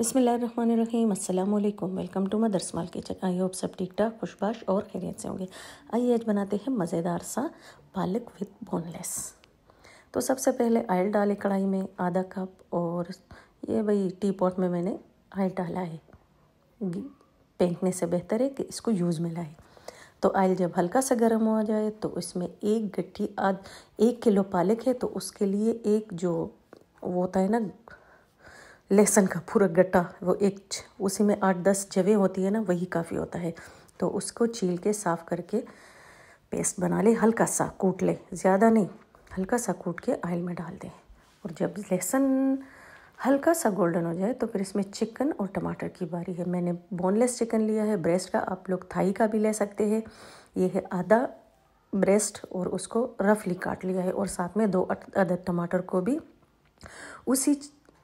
बसमीम अल्लाम welcome to mother small kitchen I hope सब ठीक ठाक खुशबाश और खैरियत से होंगे आइए आज बनाते हैं मज़ेदार सा पालक विद बोनलेस तो सबसे पहले आयल डाले कढ़ाई में आधा कप और ये भाई टी पॉट में मैंने आयल डाला है पेंकने से बेहतर है कि इसको यूज़ में लाए तो आयल जब हल्का सा गर्म हो जाए तो इसमें एक गट्ठी आध एक किलो पालक है तो उसके लिए एक जो वो होता है ना लहसुन का पूरा गट्टा वो एक उसी में आठ दस जवे होती है ना वही काफ़ी होता है तो उसको छील के साफ़ करके पेस्ट बना ले हल्का सा कूट ले ज़्यादा नहीं हल्का सा कूट के आयल में डाल दें और जब लहसुन हल्का सा गोल्डन हो जाए तो फिर इसमें चिकन और टमाटर की बारी है मैंने बोनलेस चिकन लिया है ब्रेस्ट का आप लोग थाई का भी ले सकते हैं ये है आधा ब्रेस्ट और उसको रफली काट लिया है और साथ में दो अदद टमाटर को भी उसी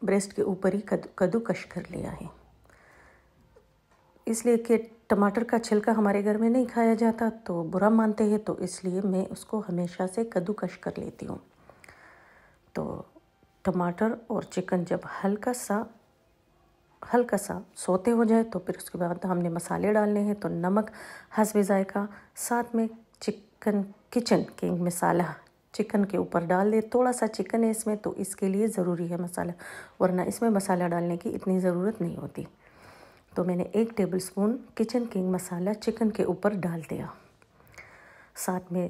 ब्रेस्ट के ऊपर ही कद, कद्दूकश कर लिया है इसलिए कि टमाटर का छिलका हमारे घर में नहीं खाया जाता तो बुरा मानते हैं तो इसलिए मैं उसको हमेशा से कद्दूकश कर लेती हूँ तो टमाटर और चिकन जब हल्का सा हल्का सा सोते हो जाए तो फिर उसके बाद हमने मसाले डालने हैं तो नमक हंसबे ज़ायका साथ में chicken kitchen king masala chicken के ऊपर डाल दे थोड़ा सा चिकन है इसमें तो इसके लिए ज़रूरी है मसाला वरना इसमें मसाला डालने की इतनी ज़रूरत नहीं होती तो मैंने एक tablespoon kitchen king masala chicken के ऊपर डाल दिया साथ में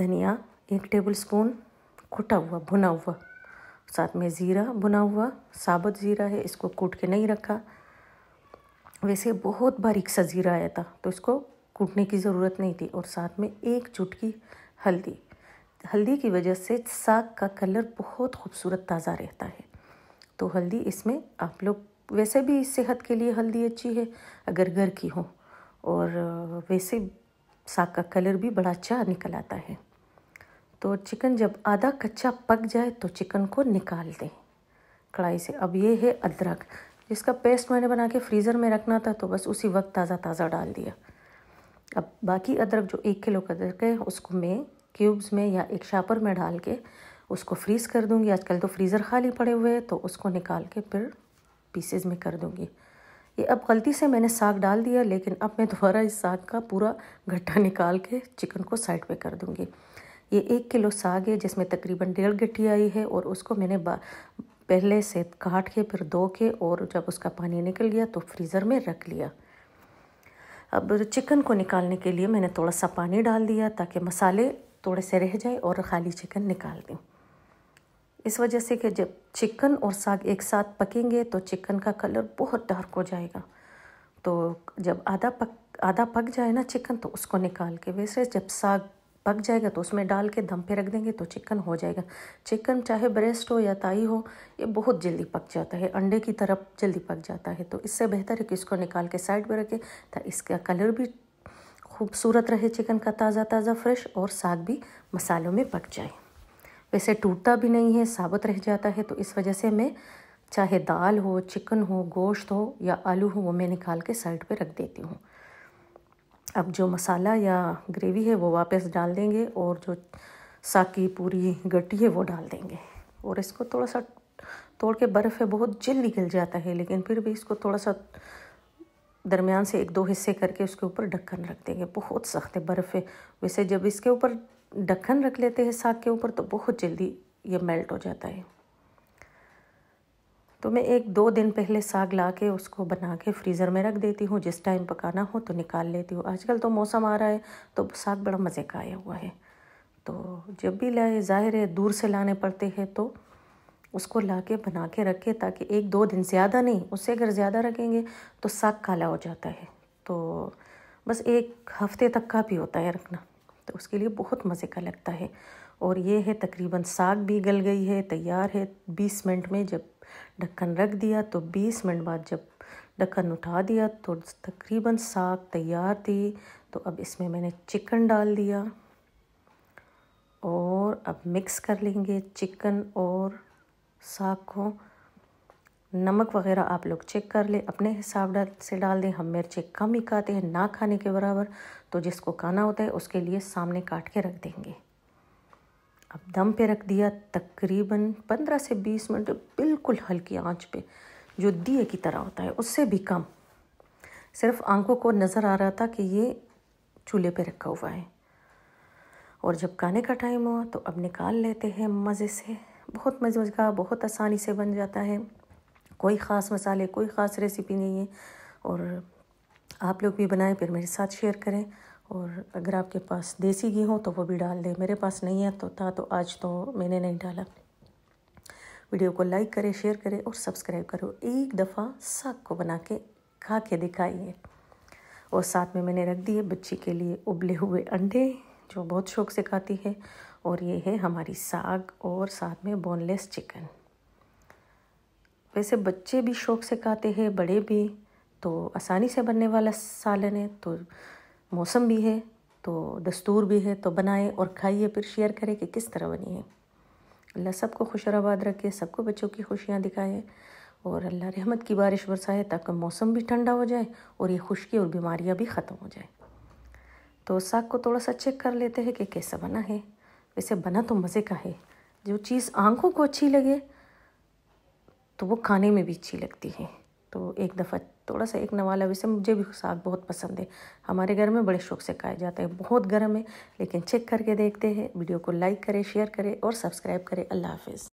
धनिया एक टेबल स्पून कुटा हुआ भुना हुआ साथ में ज़ीरा भुना हुआ साबुत ज़ीरा है इसको कूट के नहीं रखा वैसे बहुत बारीक सा ज़ीरा आया था तो इसको कूटने की ज़रूरत नहीं थी और साथ में एक चुटकी हल्दी हल्दी की वजह से साग का कलर बहुत खूबसूरत ताज़ा रहता है तो हल्दी इसमें आप लोग वैसे भी सेहत के लिए हल्दी अच्छी है अगर घर की हो और वैसे साग का कलर भी बड़ा अच्छा निकल आता है तो चिकन जब आधा कच्चा पक जाए तो चिकन को निकाल दें कढ़ाई से अब ये है अदरक जिसका पेस्ट मैंने बना के फ्रीज़र में रखना था तो बस उसी वक्त ताज़ा ताज़ा डाल दिया अब बाकी अदरक जो एक किलो का अदरक है उसको मैं क्यूब्स में या एक शापर में डाल के उसको फ्रीज़ कर दूंगी आजकल तो फ्रीज़र खाली पड़े हुए हैं तो उसको निकाल के फिर पीसेज में कर दूँगी ये अब गलती से मैंने साग डाल दिया लेकिन अब मैं दोबारा इस साग का पूरा गट्ठा निकाल के चिकन को साइड पे कर दूँगी ये एक किलो साग है जिसमें तकरीबन डेढ़ गट्ठी आई है और उसको मैंने पहले से काट के फिर धो के और जब उसका पानी निकल गया तो फ्रीज़र में रख लिया अब चिकन को निकालने के लिए मैंने थोड़ा सा पानी डाल दिया ताकि मसाले थोड़े से रह जाए और खाली चिकन निकाल दें इस वजह से कि जब चिकन और साग एक साथ पकेंगे तो चिकन का कलर बहुत डार्क हो जाएगा तो जब आधा पक आधा पक जाए ना चिकन तो उसको निकाल के वैसे जब साग पक जाएगा तो उसमें डाल के दम पे रख देंगे तो चिकन हो जाएगा चिकन चाहे ब्रेस्ट हो या ताई हो ये बहुत जल्दी पक जाता है अंडे की तरफ जल्दी पक जाता है तो इससे बेहतर है कि इसको निकाल के साइड पर रखें तो इसका कलर भी खूबसूरत रहे चिकन का ताज़ा ताज़ा फ्रेश और साग भी मसालों में पक जाए वैसे टूटता भी नहीं है साबुत रह जाता है तो इस वजह से मैं चाहे दाल हो चिकन हो गोश्त हो या आलू हो वो मैं निकाल के साइड पे रख देती हूँ अब जो मसाला या ग्रेवी है वो वापस डाल देंगे और जो साग की पूरी गट्टी है वो डाल देंगे और इसको थोड़ा सा तोड़ के बर्फ़ है बहुत जल निकल जाता है लेकिन फिर भी इसको थोड़ा सा दरमियान से एक दो हिस्से करके उसके ऊपर ढक्कन रख देंगे बहुत सख्त है बर्फ़ है वैसे जब इसके ऊपर ढक्कन रख लेते हैं साग के ऊपर तो बहुत जल्दी ये मेल्ट हो जाता है तो मैं एक दो दिन पहले साग ला के उसको बना के फ्रीज़र में रख देती हूँ जिस टाइम पकाना हो तो निकाल लेती हूँ आजकल तो मौसम आ रहा है तो साग बड़ा मज़े का आया हुआ है तो जब भी लाए ज़ाहिर है दूर से लाने पड़ते हैं तो उसको ला के बना के रखें ताकि एक दो दिन ज़्यादा नहीं उससे अगर ज़्यादा रखेंगे तो साग काला हो जाता है तो बस एक हफ्ते तक का भी होता है रखना तो उसके लिए बहुत मज़े का लगता है और ये है तकरीबन साग भी गल गई है तैयार है बीस मिनट में जब ढक्कन रख दिया तो बीस मिनट बाद जब ढक्कन उठा दिया तो तकरीबन साग तैयार थी तो अब इसमें मैंने चिकन डाल दिया और अब मिक्स कर लेंगे चिकन और साग को नमक वगैरह आप लोग चेक कर लें अपने हिसाब डाल से डाल दें हम मिर्चें कम ही खाते हैं ना खाने के बराबर तो जिसको खाना होता है उसके लिए सामने काट के रख देंगे अब दम पे रख दिया तकरीबन पंद्रह से बीस मिनट बिल्कुल हल्की आंच पे जो दिए की तरह होता है उससे भी कम सिर्फ आंखों को नज़र आ रहा था कि ये चूल्हे पे रखा हुआ है और जब खाने का टाइम हुआ तो अब निकाल लेते हैं मज़े से बहुत मज़ेगा बहुत आसानी से बन जाता है कोई ख़ास मसाले कोई ख़ास रेसिपी नहीं है और आप लोग भी बनाएं फिर मेरे साथ शेयर करें और अगर आपके पास देसी घी हो तो वो भी डाल दें मेरे पास नहीं है तो था तो आज तो मैंने नहीं डाला वीडियो को लाइक करें शेयर करें और सब्सक्राइब करो एक दफ़ा साग को बना के खा के दिखाइए और साथ में मैंने रख दिए बच्ची के लिए उबले हुए अंडे जो बहुत शौक से खाती है और ये है हमारी साग और साथ में बोनलेस चिकन वैसे बच्चे भी शौक से खाते हैं बड़े भी तो आसानी से बनने वाला सालन है तो मौसम भी है तो दस्तूर भी है तो बनाएं और खाइए फिर शेयर करें कि किस तरह बनी है अल्लाह सबको आबाद रखे सबको बच्चों की खुशियाँ दिखाए और अल्लाह रहमत की बारिश बरसाए ताकि मौसम भी ठंडा हो जाए और ये खुशकी और बीमारियाँ भी ख़त्म हो जाएँ तो साग को थोड़ा सा चेक कर लेते हैं कि कैसा बना है वैसे बना तो मज़े का है जो चीज़ आंखों को अच्छी लगे तो वो खाने में भी अच्छी लगती है तो एक दफ़ा थोड़ा सा एक नवाला वैसे मुझे भी साग बहुत पसंद है हमारे घर में बड़े शौक से खाया जाता है बहुत गर्म है लेकिन चेक करके देखते हैं वीडियो को लाइक करें शेयर करें और सब्सक्राइब करें अल्लाह हाफिज़